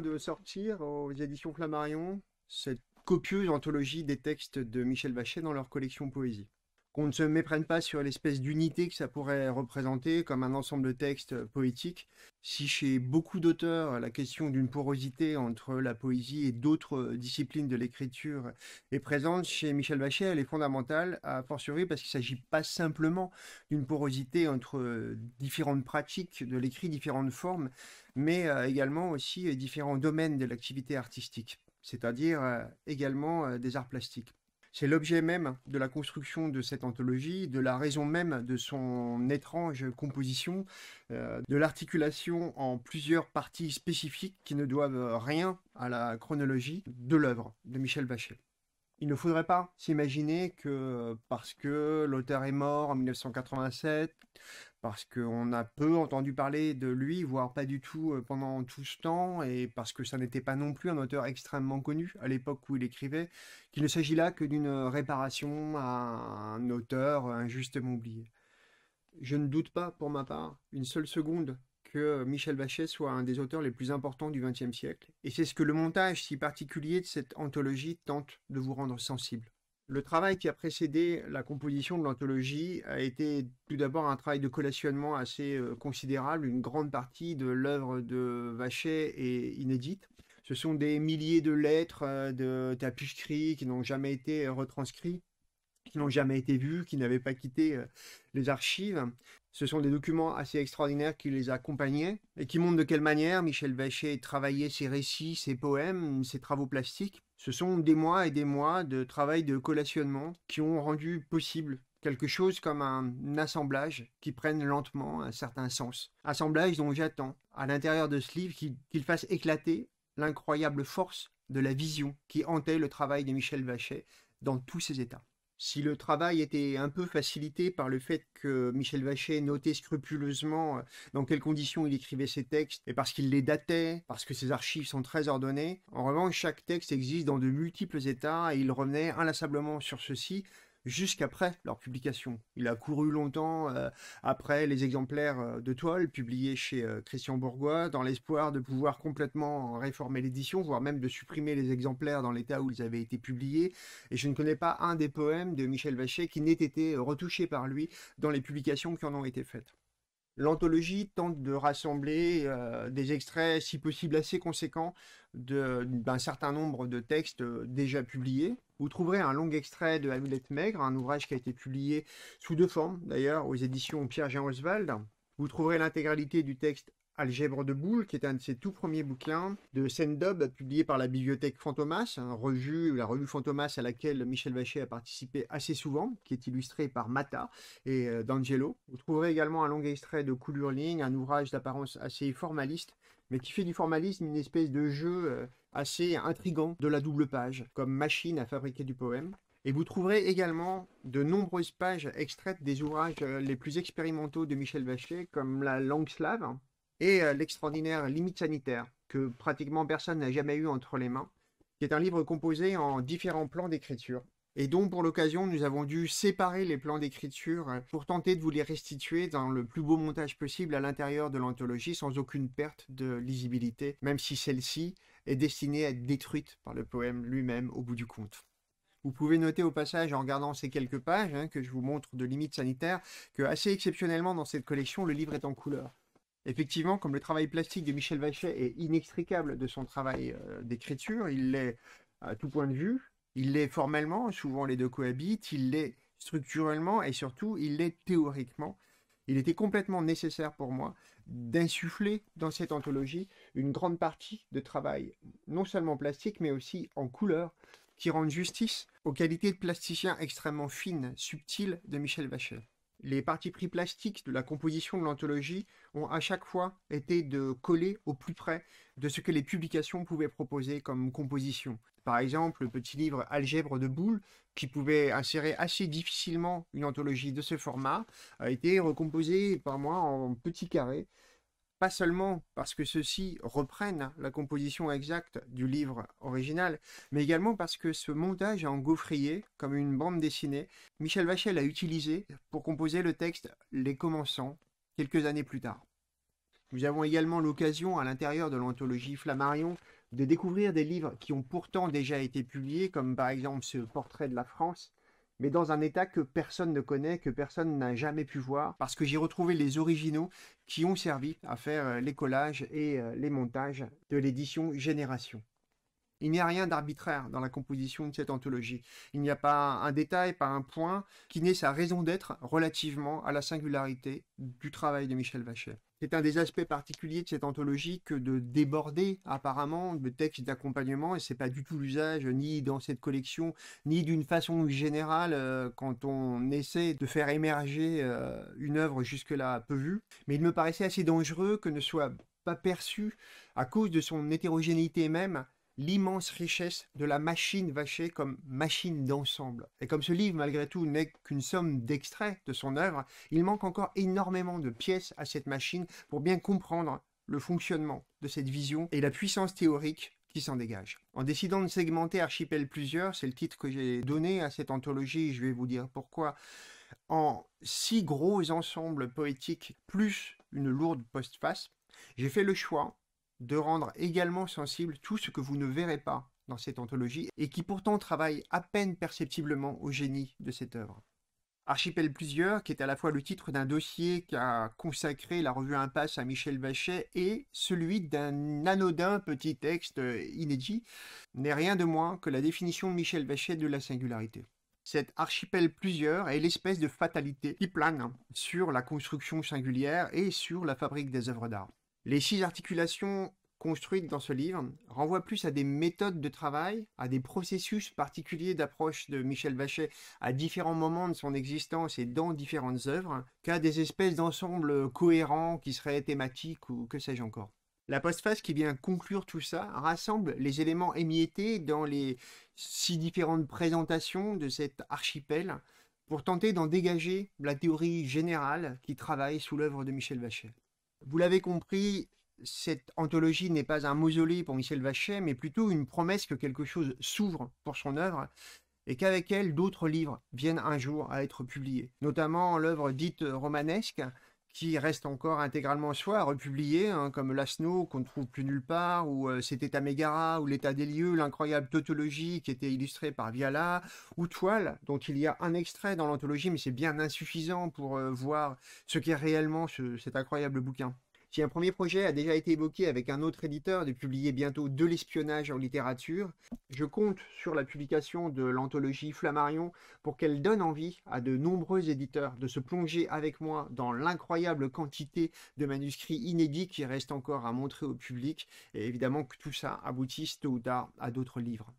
de sortir aux éditions Flammarion cette copieuse anthologie des textes de Michel Vachet dans leur collection Poésie qu'on ne se méprenne pas sur l'espèce d'unité que ça pourrait représenter comme un ensemble de textes euh, poétiques. Si chez beaucoup d'auteurs, la question d'une porosité entre la poésie et d'autres euh, disciplines de l'écriture est présente, chez Michel Bachet, elle est fondamentale, à fortiori parce qu'il ne s'agit pas simplement d'une porosité entre euh, différentes pratiques de l'écrit, différentes formes, mais également aussi différents domaines de l'activité artistique, c'est-à-dire également des arts plastiques. C'est l'objet même de la construction de cette anthologie, de la raison même de son étrange composition, euh, de l'articulation en plusieurs parties spécifiques qui ne doivent rien à la chronologie de l'œuvre de Michel Vachel. Il ne faudrait pas s'imaginer que euh, parce que l'auteur est mort en 1987, parce qu'on a peu entendu parler de lui, voire pas du tout euh, pendant tout ce temps, et parce que ça n'était pas non plus un auteur extrêmement connu à l'époque où il écrivait, qu'il ne s'agit là que d'une réparation à un auteur injustement oublié. Je ne doute pas, pour ma part, une seule seconde que euh, Michel Vachet soit un des auteurs les plus importants du XXe siècle, et c'est ce que le montage si particulier de cette anthologie tente de vous rendre sensible. Le travail qui a précédé la composition de l'anthologie a été tout d'abord un travail de collationnement assez euh, considérable. Une grande partie de l'œuvre de Vachet est inédite. Ce sont des milliers de lettres euh, de tapisseries qui n'ont jamais été retranscrits, qui n'ont jamais été vues, qui n'avaient pas quitté les archives. Ce sont des documents assez extraordinaires qui les accompagnaient et qui montrent de quelle manière Michel Vachet travaillait ses récits, ses poèmes, ses travaux plastiques. Ce sont des mois et des mois de travail de collationnement qui ont rendu possible quelque chose comme un assemblage qui prenne lentement un certain sens. Assemblage dont j'attends, à l'intérieur de ce livre, qu'il fasse éclater l'incroyable force de la vision qui hantait le travail de Michel Vachet dans tous ses états. Si le travail était un peu facilité par le fait que Michel Vachet notait scrupuleusement euh, dans quelles conditions il écrivait ses textes et parce qu'il les datait, parce que ses archives sont très ordonnées, en revanche, chaque texte existe dans de multiples états et il revenait inlassablement sur ceci jusqu'après leur publication. Il a couru longtemps euh, après les exemplaires euh, de toile publiés chez euh, Christian Bourgois dans l'espoir de pouvoir complètement réformer l'édition, voire même de supprimer les exemplaires dans l'état où ils avaient été publiés. Et je ne connais pas un des poèmes de Michel Vachet qui n'ait été retouché par lui dans les publications qui en ont été faites. L'anthologie tente de rassembler des extraits, si possible assez conséquents, d'un certain nombre de textes déjà publiés, vous trouverez un long extrait de Amulette Maigre, un ouvrage qui a été publié sous deux formes d'ailleurs aux éditions Pierre-Jean Oswald. Vous trouverez l'intégralité du texte Algèbre de boule qui est un de ses tout premiers bouquins de Sendob, publié par la bibliothèque Fantomas, la revue Fantomas à laquelle Michel Vacher a participé assez souvent, qui est illustré par Mata et euh, D'Angelo. Vous trouverez également un long extrait de Couleur-Ligne, un ouvrage d'apparence assez formaliste, mais qui fait du formalisme une espèce de jeu euh, assez intrigant de la double page, comme machine à fabriquer du poème. Et vous trouverez également de nombreuses pages extraites des ouvrages euh, les plus expérimentaux de Michel Vacher, comme La langue slave et euh, l'extraordinaire Limite sanitaire, que pratiquement personne n'a jamais eu entre les mains, qui est un livre composé en différents plans d'écriture, et donc pour l'occasion nous avons dû séparer les plans d'écriture euh, pour tenter de vous les restituer dans le plus beau montage possible à l'intérieur de l'anthologie sans aucune perte de lisibilité, même si celle-ci est destinée à être détruite par le poème lui-même au bout du compte. Vous pouvez noter au passage, en regardant ces quelques pages hein, que je vous montre de limites sanitaires, que assez exceptionnellement dans cette collection, le livre est en couleur. Effectivement, comme le travail plastique de Michel Vachet est inextricable de son travail euh, d'écriture, il l'est à tout point de vue, il l'est formellement, souvent les deux cohabitent, il l'est structurellement et surtout il l'est théoriquement. Il était complètement nécessaire pour moi d'insuffler dans cette anthologie une grande partie de travail, non seulement plastique, mais aussi en couleur, qui rendent justice aux qualités de plasticien extrêmement fines, subtiles de Michel Vachel les parties pris plastiques de la composition de l'anthologie ont à chaque fois été de coller au plus près de ce que les publications pouvaient proposer comme composition. Par exemple, le petit livre Algèbre de Boule, qui pouvait insérer assez difficilement une anthologie de ce format, a été recomposé par moi en petits carrés pas seulement parce que ceux-ci reprennent la composition exacte du livre original, mais également parce que ce montage en gaufrier, comme une bande dessinée, Michel Vachel a utilisé pour composer le texte Les Commençants quelques années plus tard. Nous avons également l'occasion, à l'intérieur de l'anthologie Flammarion, de découvrir des livres qui ont pourtant déjà été publiés, comme par exemple ce Portrait de la France, mais dans un état que personne ne connaît, que personne n'a jamais pu voir, parce que j'ai retrouvé les originaux qui ont servi à faire euh, les collages et euh, les montages de l'édition Génération. Il n'y a rien d'arbitraire dans la composition de cette anthologie. Il n'y a pas un détail, pas un point qui n'ait sa raison d'être relativement à la singularité du travail de Michel Vacher c'est un des aspects particuliers de cette anthologie que de déborder apparemment de textes d'accompagnement et c'est pas du tout l'usage ni dans cette collection ni d'une façon générale euh, quand on essaie de faire émerger euh, une œuvre jusque-là peu vue. Mais il me paraissait assez dangereux que ne soit pas perçu à cause de son hétérogénéité même l'immense richesse de la machine vachée comme machine d'ensemble. Et comme ce livre, malgré tout, n'est qu'une somme d'extraits de son œuvre, il manque encore énormément de pièces à cette machine pour bien comprendre le fonctionnement de cette vision et la puissance théorique qui s'en dégage. En décidant de segmenter Archipel plusieurs, c'est le titre que j'ai donné à cette anthologie, je vais vous dire pourquoi, en six gros ensembles poétiques plus une lourde postface, j'ai fait le choix de rendre également sensible tout ce que vous ne verrez pas dans cette anthologie et qui pourtant travaille à peine perceptiblement au génie de cette œuvre. Archipel plusieurs, qui est à la fois le titre d'un dossier qu'a consacré la revue Impasse à Michel Vachet et celui d'un anodin petit texte inédit, n'est rien de moins que la définition de Michel Vachet de la singularité. Cet archipel plusieurs est l'espèce de fatalité qui plane sur la construction singulière et sur la fabrique des œuvres d'art. Les six articulations construites dans ce livre renvoient plus à des méthodes de travail, à des processus particuliers d'approche de Michel Vachet à différents moments de son existence et dans différentes œuvres, qu'à des espèces d'ensembles cohérents qui seraient thématiques ou que sais-je encore. La postface qui vient conclure tout ça rassemble les éléments émiettés dans les six différentes présentations de cet archipel pour tenter d'en dégager la théorie générale qui travaille sous l'œuvre de Michel Vachet. Vous l'avez compris, cette anthologie n'est pas un mausolée pour Michel Vachet, mais plutôt une promesse que quelque chose s'ouvre pour son œuvre et qu'avec elle d'autres livres viennent un jour à être publiés, notamment l'œuvre dite romanesque, qui reste encore intégralement soi, à hein, comme Lasno qu'on ne trouve plus nulle part, ou euh, C'était à Mégara, ou L'état des lieux, l'incroyable tautologie qui était illustrée par Viala, ou Toile, donc il y a un extrait dans l'anthologie, mais c'est bien insuffisant pour euh, voir ce qu'est réellement cet incroyable bouquin. Si un premier projet a déjà été évoqué avec un autre éditeur de publier bientôt de l'espionnage en littérature, je compte sur la publication de l'anthologie Flammarion pour qu'elle donne envie à de nombreux éditeurs de se plonger avec moi dans l'incroyable quantité de manuscrits inédits qui restent encore à montrer au public et évidemment que tout ça aboutisse tôt ou tard à d'autres livres.